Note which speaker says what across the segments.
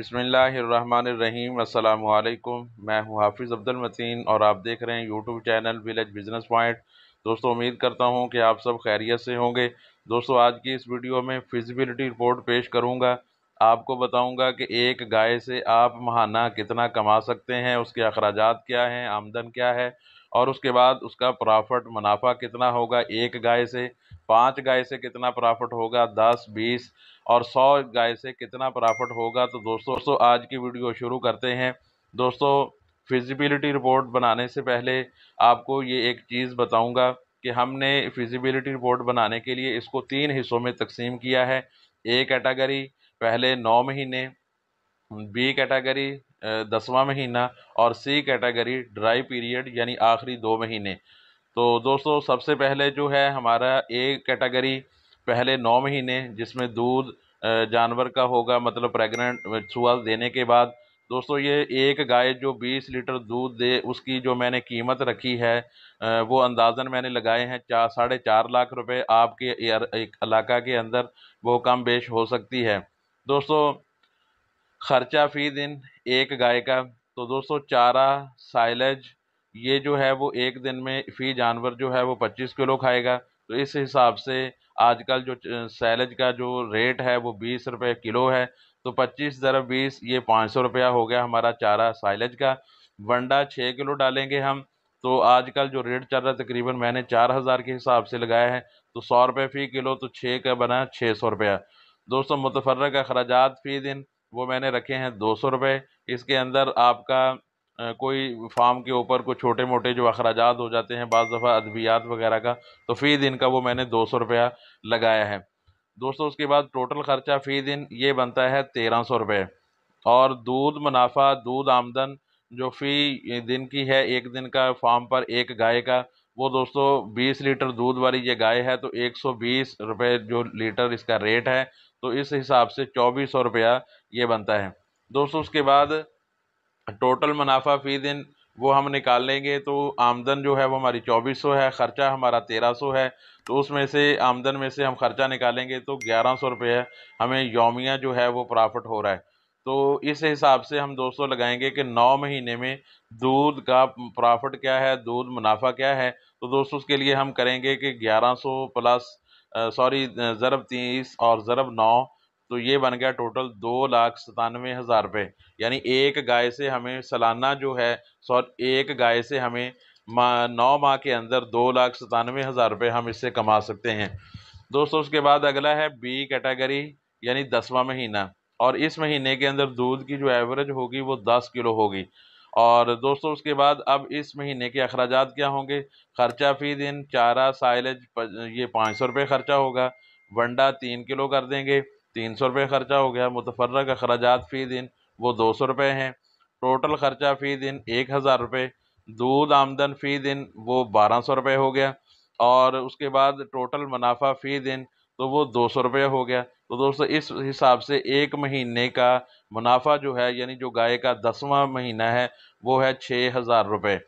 Speaker 1: बिसमीम् अल्लाम मैं हूँ हाफिज़ अब्दुल मतीन और आप देख रहे हैं YouTube channel village business point दोस्तों उम्मीद करता हूँ कि आप सब खैरियत से होंगे दोस्तों आज की इस वीडियो में फिजिबिलिटी रिपोर्ट पेश करूँगा आपको बताऊँगा कि एक गाय से आप महाना कितना कमा सकते हैं उसके अखराज क्या हैं आमदन क्या है और उसके बाद उसका प्रॉफिट मुनाफा कितना होगा एक गाय से पाँच गाय से कितना प्रॉफिट होगा दस बीस और सौ गाय से कितना प्रॉफिट होगा तो दोस्तों दोस्तों आज की वीडियो शुरू करते हैं दोस्तों फिजिबिलिटी रिपोर्ट बनाने से पहले आपको ये एक चीज़ बताऊँगा कि हमने फिजिबिलिटी रिपोर्ट बनाने के लिए इसको तीन हिस्सों में तकसीम किया है ए कैटेगरी पहले नौ महीने बी कैटेगरी दसवा महीना और सी कैटेगरी ड्राई पीरियड यानी आखिरी दो महीने तो दोस्तों सबसे पहले जो है हमारा ए कैटेगरी पहले नौ महीने जिसमें दूध जानवर का होगा मतलब प्रेग्नेंट सुआ देने के बाद दोस्तों ये एक गाय जो 20 लीटर दूध दे उसकी जो मैंने कीमत रखी है वो अंदाज़न मैंने लगाए हैं चार साढ़े चार लाख रुपए आपके एक इलाका के अंदर वो कम बेश हो सकती है दोस्तों ख़र्चा फ़ी दिन एक गाय का तो दोस्तों चारा साइलेज ये जो है वो एक दिन में फ़ी जानवर जो है वो पच्चीस किलो खाएगा तो इस हिसाब से आजकल जो सैलज का जो रेट है वो बीस रुपये किलो है तो पच्चीस ज़रा बीस ये पाँच सौ रुपया हो गया हमारा चारा साइलेज का वंडा छः किलो डालेंगे हम तो आजकल जो रेट चल रहा है तकरीबन मैंने चार हज़ार के हिसाब से लगाया है तो सौ रुपये फ़ी किलो तो छः का बना छः सौ रुपया दोस्तों का अखराज फ़ी दिन वो मैंने रखे हैं दो सौ रुपये इसके अंदर आपका कोई फार्म के ऊपर कोई छोटे मोटे जो अखराज हो जाते हैं बज़ दफ़ा अद्वियात वगैरह का तो फ़ी दिन का वो मैंने दो सौ रुपया लगाया है दोस्तों उसके बाद टोटल ख़र्चा फ़ी दिन ये बनता है तेरह सौ रुपये और दूध मुनाफा दूध आमदन जो फ़ी दिन की है एक दिन का फार्म पर एक गाय का वो दोस्तों बीस लीटर दूध वाली ये गाय है तो एक सौ बीस रुपये जो लीटर इसका रेट है तो इस हिसाब से चौबीस सौ रुपया ये बनता है दोस्तों उसके बाद टोटल मुनाफा फ़ी दिन वो हम निकाल लेंगे तो आमदन जो है वो हमारी चौबीस सौ है ख़र्चा हमारा तेरह सौ है तो उसमें से आमदन में से हम ख़र्चा निकालेंगे तो ग्यारह सौ रुपये हमें योमिया जो है वो प्रॉफिट हो रहा है तो इस हिसाब से हम दोस्तों लगाएंगे कि नौ महीने में दूध का प्रॉफिट क्या है दूध मुनाफा क्या है तो दोस्तों उसके लिए हम करेंगे कि ग्यारह सौ प्लस सॉरी ज़रब तीस और ज़रब नौ तो ये बन गया टोटल दो लाख सतानवे हज़ार रुपये यानी एक गाय से हमें सालाना जो है सॉरी एक गाय से हमें माह नौ माह के अंदर दो लाख सतानवे हज़ार रुपये हम इससे कमा सकते हैं दोस्तों उसके बाद अगला है बी कैटेगरी यानी दसवा महीना और इस महीने के अंदर दूध की जो एवरेज होगी वो दस किलो होगी और दोस्तों उसके बाद अब इस महीने के अखराज क्या होंगे खर्चा फ़ी दिन चारा साइलेज ये पाँच सौ रुपये खर्चा होगा वंडा तीन किलो कर देंगे तीन सौ रुपये खर्चा हो गया मुतफरक अखराज फ़ी दिन वो दो सौ रुपये हैं टोटल खर्चा फ़ी दिन एक हज़ार रुपये दूध आमदन फ़ी दिन वो बारह सौ रुपये हो गया और उसके बाद टोटल मुनाफा फ़ी दिन तो वो दो सौ रुपये हो गया तो दोस्तों इस हिसाब से एक महीने का मुनाफा जो है यानी जो गाय का दसवां महीना है वो है छः हज़ार रुपये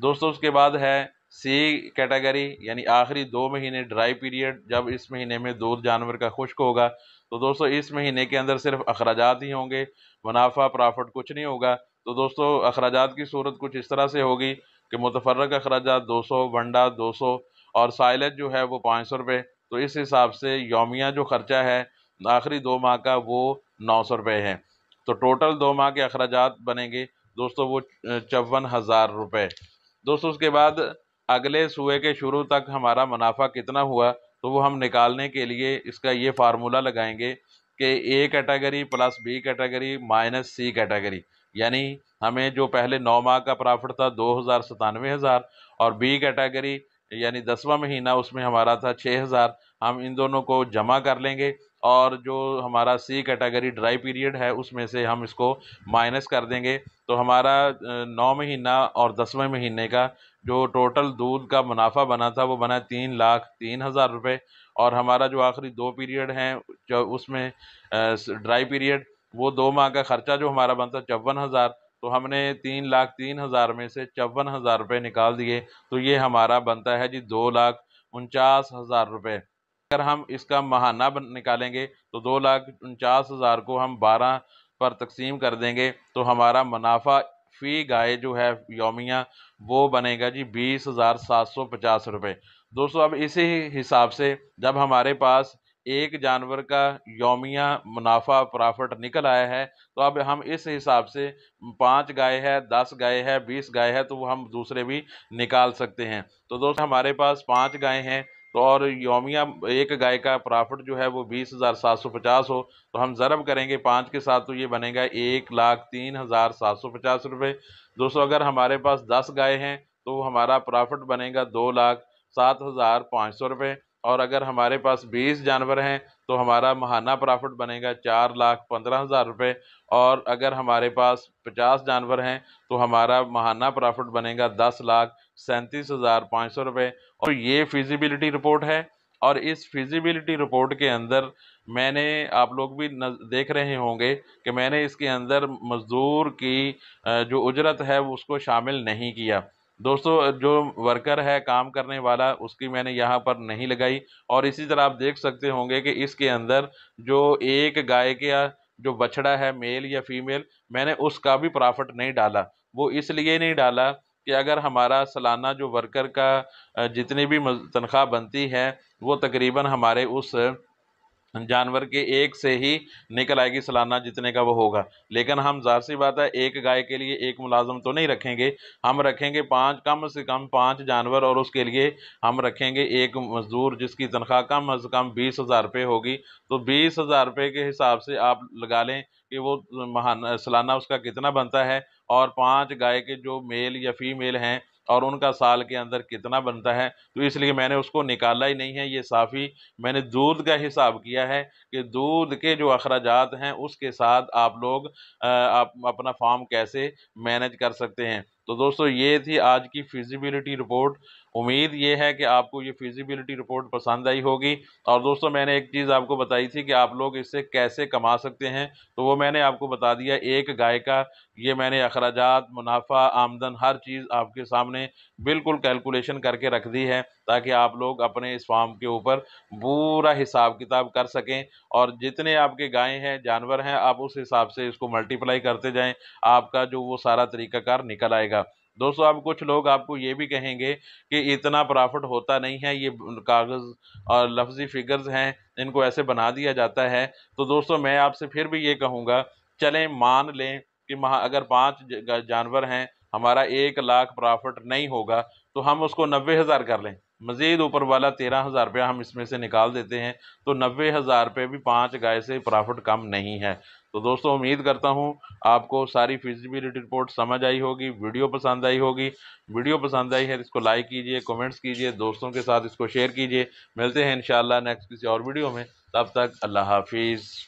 Speaker 1: दोस्तों उसके बाद है सी कैटेगरी यानी आखिरी दो महीने ड्राई पीरियड जब इस महीने में दूध जानवर का खुश्क होगा तो दोस्तों इस महीने के अंदर सिर्फ अखराज ही होंगे मुनाफा प्रॉफिट कुछ नहीं होगा तो दोस्तों अखराज की सूरत कुछ इस तरह से होगी कि मुतफरक अखराज दो सौ वंडा दो सौ और साइलेज जो है वो पाँच सौ रुपये तो इस हिसाब से योमिया जो ख़र्चा है आखिरी दो माह का वो नौ सौ रुपये है तो टोटल दो माह के अखराज बनेंगे दोस्तों वो चौवन हज़ार रुपये दोस्तों उसके बाद अगले सुबह के शुरू तक हमारा मुनाफा कितना हुआ तो वो हम निकालने के लिए इसका ये फार्मूला लगाएंगे कि A category plus B category minus C category यानी हमें जो पहले नौ माह का प्रॉफिट था दो हज़ार सतानवे हज़ार और बी कैटेगरी यानी दसवा महीना उसमें हमारा था छः हज़ार हम इन दोनों को जमा कर लेंगे और जो हमारा सी कैटेगरी ड्राई पीरियड है उसमें से हम इसको माइनस कर देंगे तो हमारा नौ महीना और दसवें महीने का जो टोटल दूध का मुनाफा बना था वो बना तीन लाख तीन हज़ार रुपये और हमारा जो आखिरी दो पीरियड हैं जो उसमें ड्राई पीरियड वो दो माह का ख़र्चा जो हमारा बनता चौवन हज़ार तो हमने तीन लाख तीन हज़ार में से चौवन हज़ार रुपये निकाल दिए तो ये हमारा बनता है जी दो लाख उनचास हज़ार रुपये अगर हम इसका महाना निकालेंगे तो दो लाख उनचास हज़ार को हम बारह पर तकसीम कर देंगे तो हमारा मुनाफा फ़ी गाय जो है योमिया वो बनेगा जी बीस हज़ार सात सौ पचास रुपये दोस्तों अब इसी हिसाब से जब हमारे पास एक जानवर का योमिया मुनाफा प्रॉफिट निकल आया है तो अब हम इस हिसाब से पाँच गाय है दस गाय है बीस गाय है तो हम दूसरे भी निकाल सकते हैं तो दोस्तों हमारे पास पाँच गाय हैं तो और योमिया एक गाय का प्रॉफिट जो है वो बीस हज़ार सात सौ पचास हो तो हम ज़रब करेंगे पाँच के साथ तो ये बनेगा एक लाख तीन हज़ार सात सौ पचास रुपये दोस्तों अगर हमारे पास दस गाय हैं तो हमारा प्रॉफिट बनेगा दो लाख सात हज़ार पाँच सौ रुपये और अगर हमारे पास बीस जानवर हैं तो हमारा महाना प्रॉफिट बनेगा चार लाख पंद्रह हज़ार रुपये और अगर हमारे पास पचास जानवर हैं तो हमारा महाना प्रॉफिट बनेगा दस लाख सैंतीस हज़ार पाँच सौ रुपये और तो ये फिजिबिलिटी रिपोर्ट है और इस फिजिबिलिटी रिपोर्ट के अंदर मैंने आप लोग भी देख रहे होंगे कि मैंने इसके अंदर मज़दूर की जो उजरत है उसको शामिल नहीं किया दोस्तों जो वर्कर है काम करने वाला उसकी मैंने यहाँ पर नहीं लगाई और इसी तरह आप देख सकते होंगे कि इसके अंदर जो एक गाय का जो बछड़ा है मेल या फीमेल मैंने उसका भी प्रॉफिट नहीं डाला वो इसलिए नहीं डाला कि अगर हमारा सालाना जो वर्कर का जितनी भी तनख्वाह बनती है वो तकरीबन हमारे उस जानवर के एक से ही निकल आएगी सालाना जितने का वो होगा लेकिन हम जाहिर सी बात है एक गाय के लिए एक मुलाजम तो नहीं रखेंगे हम रखेंगे पाँच कम से कम पाँच जानवर और उसके लिए हम रखेंगे एक मज़दूर जिसकी तनख्वाह कम अज़ कम बीस हज़ार रुपये होगी तो बीस हज़ार रुपये के हिसाब से आप लगा लें कि वो महाना सालाना उसका कितना बनता है और पाँच गाय के जो मेल या फीमेल हैं और उनका साल के अंदर कितना बनता है तो इसलिए मैंने उसको निकाला ही नहीं है ये साफ़ी मैंने दूध का हिसाब किया है कि दूध के जो अखराज हैं उसके साथ आप लोग आप अपना फार्म कैसे मैनेज कर सकते हैं तो दोस्तों ये थी आज की फिजिबिलिटी रिपोर्ट उम्मीद ये है कि आपको ये फिजिबिलिटी रिपोर्ट पसंद आई होगी और दोस्तों मैंने एक चीज़ आपको बताई थी कि आप लोग इससे कैसे कमा सकते हैं तो वो मैंने आपको बता दिया एक गाय का ये मैंने अखराज मुनाफा आमदन हर चीज़ आपके सामने बिल्कुल कैलकुलेशन करके रख दी है ताकि आप लोग अपने इस फार्म के ऊपर पूरा हिसाब किताब कर सकें और जितने आपके गाय हैं जानवर हैं आप उस हिसाब से इसको मल्टीप्लाई करते जाएं आपका जो वो सारा तरीकाकार निकल आएगा दोस्तों अब कुछ लोग आपको ये भी कहेंगे कि इतना प्रॉफिट होता नहीं है ये कागज़ और लफ्ज़ी फिगर्स हैं इनको ऐसे बना दिया जाता है तो दोस्तों मैं आपसे फिर भी ये कहूँगा चलें मान लें कि महा अगर पाँच जानवर हैं हमारा एक लाख प्रॉफिट नहीं होगा तो हम उसको नब्बे हज़ार कर लें मज़ीद ऊपर वाला तेरह हज़ार रुपया हम इसमें से निकाल देते हैं तो नबे हज़ार रुपये भी पाँच गाय से प्रॉफिट कम नहीं है तो दोस्तों उम्मीद करता हूँ आपको सारी फिजिबिलिटी रिपोर्ट समझ आई होगी वीडियो पसंद आई होगी वीडियो पसंद आई है तो इसको लाइक कीजिए कमेंट्स कीजिए दोस्तों के साथ इसको शेयर कीजिए मिलते हैं इन नेक्स्ट किसी और वीडियो में तब तक अल्लाह हाफिज़